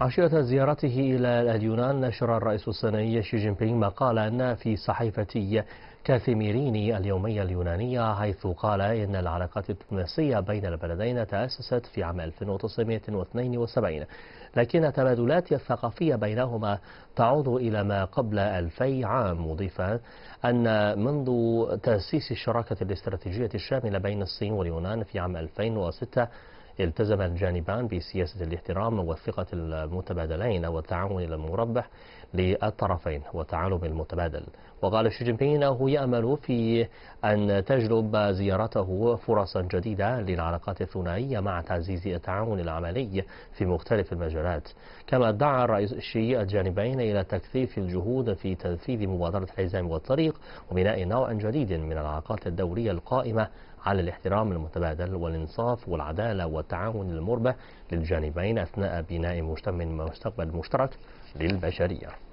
عشية زيارته إلى اليونان نشر الرئيس الصيني شي جين بينغ مقالا في صحيفة كاثيميريني اليومية اليونانية حيث قال إن العلاقات الدبلوماسية بين البلدين تأسست في عام 1972 لكن التبادلات الثقافية بينهما تعود إلى ما قبل 2000 عام مضيفا أن منذ تأسيس الشراكة الاستراتيجية الشاملة بين الصين واليونان في عام 2006 التزم الجانبان بسياسة الاحترام والثقة المتبادلين والتعاون المربح للطرفين والتعالم المتبادل وقال شي جين بينغ أنه يأمل في أن تجلب زيارته فرصا جديدة للعلاقات الثنائية مع تعزيز التعاون العملي في مختلف المجالات كما دعا الرئيس شي الجانبين إلى تكثيف الجهود في تنفيذ مبادرة الحزام والطريق وبناء نوع جديد من العلاقات الدولية القائمة على الاحترام المتبادل والإنصاف والعدالة والتعاون المربح للجانبين أثناء بناء مجتمع مستقبل مشترك للبشرية